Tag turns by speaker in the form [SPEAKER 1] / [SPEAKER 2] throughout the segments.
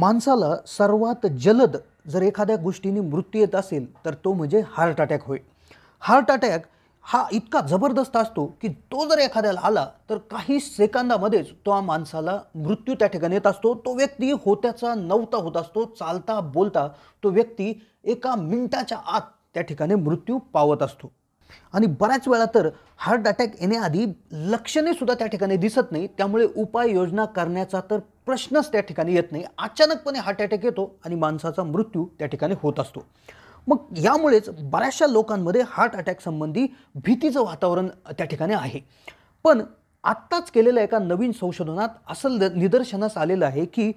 [SPEAKER 1] माणसाला सर्वात जलद जर एखाद्या गोष्टीने मृत्यू येत असेल तर तो म्हणजे हार्ट अटॅक होय हार्ट अटॅक हा इतका जबरदस्त असतो की तो जर एखाद्याला आला तर काही सेकंदामध्येच तो माणसाला मृत्यू त्या ठिकाणी येत असतो तो व्यक्ती होत्याचा नवता होत असतो चालता बोलता तो व्यक्ती एका मिनिटाच्या आत त्या ठिकाणी मृत्यू पावत असतो आणि बऱ्याच वेळा तर हार्ट अटॅक येण्याआधी सुद्धा त्या ठिकाणी दिसत नाही त्यामुळे उपाययोजना करण्याचा तर प्रश्नच त्या ठिकाणी येत नाही अचानकपणे हार्ट अटॅक येतो आणि माणसाचा मृत्यू त्या ठिकाणी होत असतो मग यामुळेच बऱ्याचशा लोकांमध्ये हार्ट अटॅक संबंधी भीतीचं वातावरण त्या ठिकाणी आहे पण आत्ताच केलेल्या एका नवीन संशोधनात असं निदर्शनास आलेलं आहे की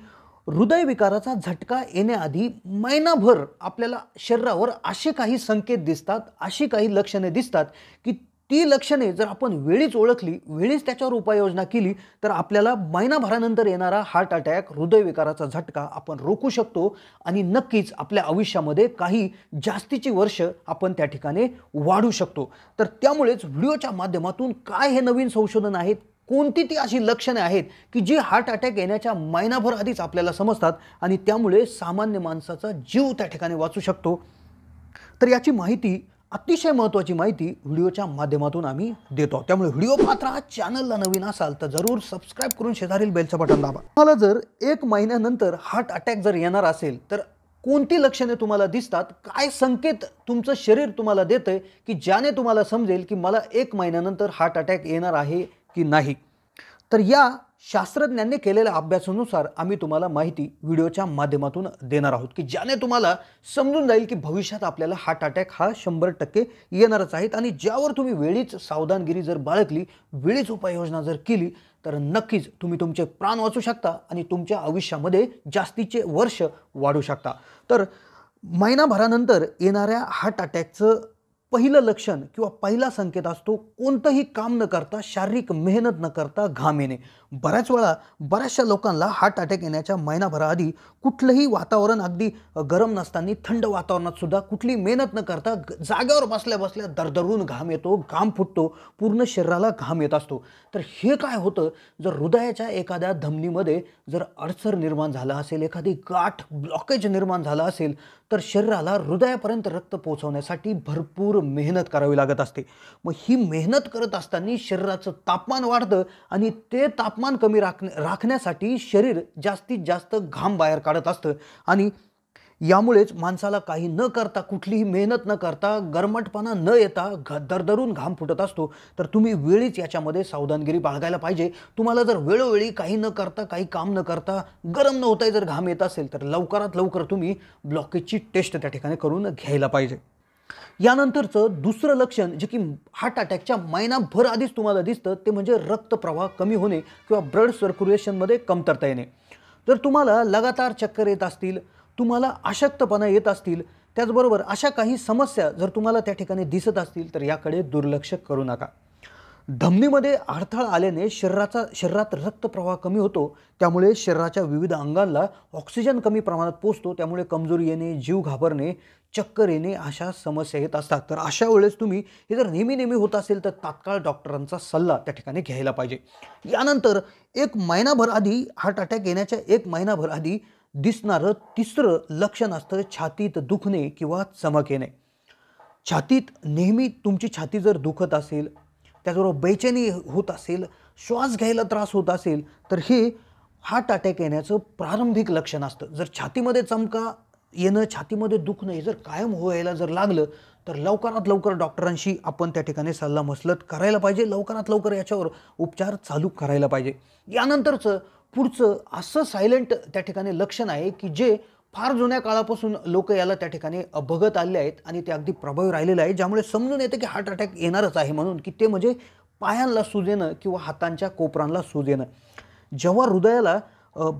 [SPEAKER 1] हृदयविकाराचा झटका येण्याआधी महिनाभर आपल्याला शरीरावर असे काही संकेत दिसतात अशी काही लक्षणे दिसतात की ती लक्षणे जर आपण वेळीच ओळखली वेळीच त्याच्यावर उपाययोजना केली तर आपल्याला महिनाभरानंतर येणारा हार्ट अटॅक हृदयविकाराचा झटका आपण रोखू शकतो आणि नक्कीच आपल्या आयुष्यामध्ये काही जास्तीची वर्ष आपण त्या ठिकाणी वाढू शकतो तर त्यामुळेच व्हिडिओच्या माध्यमातून काय हे नवीन संशोधन आहेत कोणती ती अशी लक्षणे आहेत की जी हार्ट अटॅक येण्याच्या महिनाभर आधीच आपल्याला समजतात आणि त्यामुळे सामान्य माणसाचा जीव त्या ठिकाणी वाचू शकतो तर याची माहिती अतिशय महत्त्वाची माहिती व्हिडिओच्या माध्यमातून आम्ही देतो त्यामुळे व्हिडिओ पात्र हा चॅनलला नवीन असाल तर जरूर सबस्क्राईब करून शेजारील बेलचं बटन दाबा तुम्हाला जर एक महिन्यानंतर हार्ट अटॅक जर येणार असेल तर कोणती लक्षणे तुम्हाला दिसतात काय संकेत तुमचं शरीर तुम्हाला देतं की ज्याने तुम्हाला समजेल की मला एक महिन्यानंतर हार्ट अटॅक येणार आहे की नाही तर या शास्त्रज्ञांनी केलेल्या अभ्यासानुसार आम्ही तुम्हाला माहिती व्हिडिओच्या माध्यमातून देणार आहोत की ज्याने तुम्हाला समजून जाईल की भविष्यात आपल्याला हार्ट अटॅक हा शंभर टक्के येणारच आहेत आणि ज्यावर तुम्ही वेळीच सावधानगिरी जर बाळगली वेळीच उपाययोजना जर केली तर नक्कीच तुम्ही तुमचे प्राण वाचू शकता आणि तुमच्या आयुष्यामध्ये जास्तीचे वर्ष वाढू शकता तर महिनाभरानंतर येणाऱ्या हार्ट अटॅकचं पहिलं लक्षण किंवा पहिला संकेत असतो कोणतंही काम न करता शारीरिक मेहनत न करता घाम बऱ्याच वेळा बऱ्याचशा लोकांना हार्ट अटॅक येण्याच्या महिनाभराआधी कुठलंही वातावरण अगदी गरम नसताना थंड वातावरणात सुद्धा कुठली मेहनत न करता जागेवर बसल्या बसल्या दरदरून घाम येतो घाम फुटतो पूर्ण शरीराला घाम येत असतो तर हे काय होतं जर हृदयाच्या एखाद्या धमनीमध्ये जर अडचण निर्माण झाला असेल एखादी गाठ ब्लॉकेज निर्माण झाला असेल तर शरीराला हृदयापर्यंत रक्त पोहोचवण्यासाठी भरपूर मेहनत करावी लागत असते मग ही मेहनत करत असताना शरीराचं तापमान वाढतं आणि ते ताप तापमान कमी राखण्या राखण्यासाठी शरीर जास्तीत जास्त घाम बाहेर काढत असतं आणि यामुळेच माणसाला काही न करता कुठलीही मेहनत न करता गरमटपणा न येता घ दरदरून घाम फुटत असतो तर तुम्ही वेळीच याच्यामध्ये सावधानगिरी बाळगायला पाहिजे तुम्हाला जर वेळोवेळी काही न करता काही काम न करता गरम न होताही जर घाम येत असेल तर लवकरात लवकर तुम्ही ब्लॉकेजची टेस्ट त्या ठिकाणी करून घ्यायला पाहिजे यानंतरचं दुसरं लक्षण जे की हार्ट अटॅकच्या महिनाभर आधीच तुम्हाला दिसतं ते म्हणजे रक्तप्रवाह कमी होणे किंवा ब्लड सर्क्युलेशनमध्ये कमतरता येणे जर तुम्हाला लगातार चक्कर येत असतील तुम्हाला अशक्तपणा येत असतील त्याचबरोबर अशा काही समस्या जर तुम्हाला त्या ठिकाणी दिसत असतील तर याकडे दुर्लक्ष करू नका धमनीमध्ये अडथळा आल्याने शरीराचा शरीरात रक्तप्रवाह कमी होतो त्यामुळे शरीराच्या विविध अंगांना ऑक्सिजन कमी प्रमाणात पोचतो त्यामुळे कमजोरी येणे जीव घाबरणे चक्कर येणे अशा समस्या येत असतात तर अशा वेळेस तुम्ही हे जर नेहमी नेहमी होत असेल तर तात्काळ डॉक्टरांचा सल्ला त्या ठिकाणी घ्यायला पाहिजे यानंतर एक महिनाभर आधी हार्ट अटॅक येण्याच्या एक महिनाभर आधी दिसणारं तिसरं लक्षण असतं छातीत दुखणे किंवा चमक येणे छातीत नेहमी तुमची छाती जर दुखत असेल त्याचबरोबर बेचैनी होत असेल श्वास घ्यायला त्रास होत असेल तर हे हार्ट अटॅक येण्याचं प्रारंभिक लक्षण असतं जर छातीमध्ये चमका येणं छातीमध्ये दुखणं हे जर कायम व्हायला जर लागलं तर लवकरात लवकर डॉक्टरांशी आपण त्या ठिकाणी सल्ला मसलत करायला पाहिजे लवकरात लवकर याच्यावर उपचार चालू करायला पाहिजे यानंतरचं पुढचं असं सायलेंट त्या ठिकाणी लक्षण आहे की जे फार जुन्या काळापासून लोक याला त्या ठिकाणी बघत आले आहेत आणि ते अगदी प्रभावी राहिलेलं आहे ज्यामुळे समजून येतं की हार्ट अटॅक येणारच आहे म्हणून की ते म्हणजे पायांना सूज येणं किंवा हातांच्या कोपरांना सूज येणं जेव्हा हृदयाला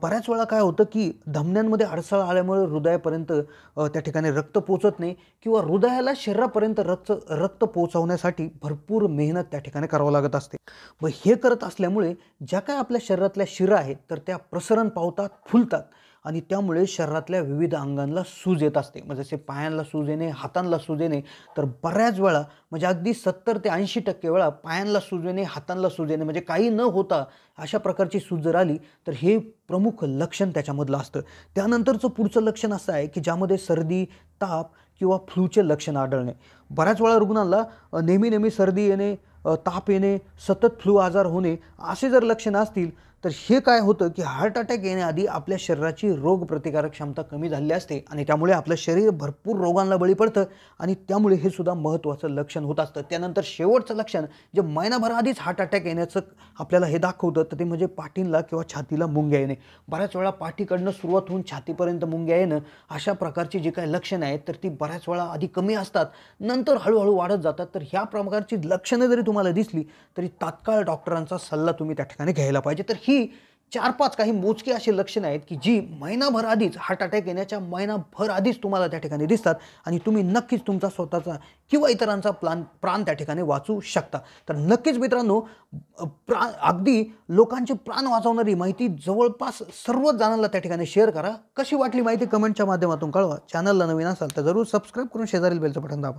[SPEAKER 1] बऱ्याच वेळा काय होतं की धमन्यांमध्ये अडसळ आल्यामुळे हृदयापर्यंत त्या ठिकाणी रक्त पोचत नाही किंवा हृदयाला शरीरापर्यंत रक्त रक्त पोचवण्यासाठी भरपूर मेहनत त्या ठिकाणी करावं लागत असते मग हे करत असल्यामुळे ज्या काय आपल्या शरीरातल्या शिरा आहेत तर त्या प्रसरण पावतात फुलतात आणि त्यामुळे शरीरातल्या विविध अंगांना सूज येत असते म्हणजे जसे पायांना सूज येणे हातांना सूज येणे तर बऱ्याच वेळा म्हणजे अगदी सत्तर ते ऐंशी टक्के वेळा पायांना सूज येणे हातांना सूज येणे म्हणजे काही न होता अशा प्रकारची सूज जर आली तर हे प्रमुख लक्षण त्याच्यामधलं असतं त्यानंतरचं पुढचं लक्षण असं आहे की ज्यामध्ये सर्दी ताप किंवा फ्लूचे लक्षण आढळणे बऱ्याच वेळा रुग्णांना नेहमी नेहमी सर्दी येणे ताप येणे सतत फ्लू आजार होणे असे जर लक्षणं असतील तर हे काय होतं की हार्ट अटॅक येण्याआधी आपल्या शरीराची रोगप्रतिकारक क्षमता कमी झाली असते आणि त्यामुळे आपलं शरीर भरपूर रोगांना बळी पडतं आणि त्यामुळे हे सुद्धा महत्त्वाचं लक्षण होत असतं त्यानंतर शेवटचं लक्षण जे महिनाभराआधीच हार्ट अटॅक येण्याचं आपल्याला हे दाखवतं तर ते म्हणजे पाठींला किंवा छातीला मुंग्या येणे बऱ्याच वेळा पाठीकडनं सुरुवात होऊन छातीपर्यंत मुंग्या येणं अशा प्रकारची जी काही लक्षणं आहेत तर ती बऱ्याच वेळा आधी कमी असतात नंतर हळूहळू वाढत जातात तर ह्या प्रकारची लक्षणं जरी तुम्हाला दिसली तरी तात्काळ डॉक्टरांचा सल्ला तुम्ही त्या ठिकाणी घ्यायला पाहिजे तर ही चार पाच काही मोजकी अशी लक्षणं आहेत की जी महिनाभर आधीच हार्ट अटॅक येण्याच्या महिनाभर आधीच तुम्हाला त्या ठिकाणी दिसतात आणि तुम्ही नक्कीच तुमचा स्वतःचा किंवा इतरांचा प्लान प्राण त्या ठिकाणी वाचू शकता तर नक्कीच मित्रांनो प्रा अगदी लोकांचे प्राण वाचवणारी माहिती जवळपास सर्वच जणांना त्या ठिकाणी शेअर करा कशी वाटली माहिती कमेंटच्या माध्यमातून कळवा चॅनलला नवीन असाल तर जरूर सबस्क्राईब करून शेजारील बेलचं बटन दाबा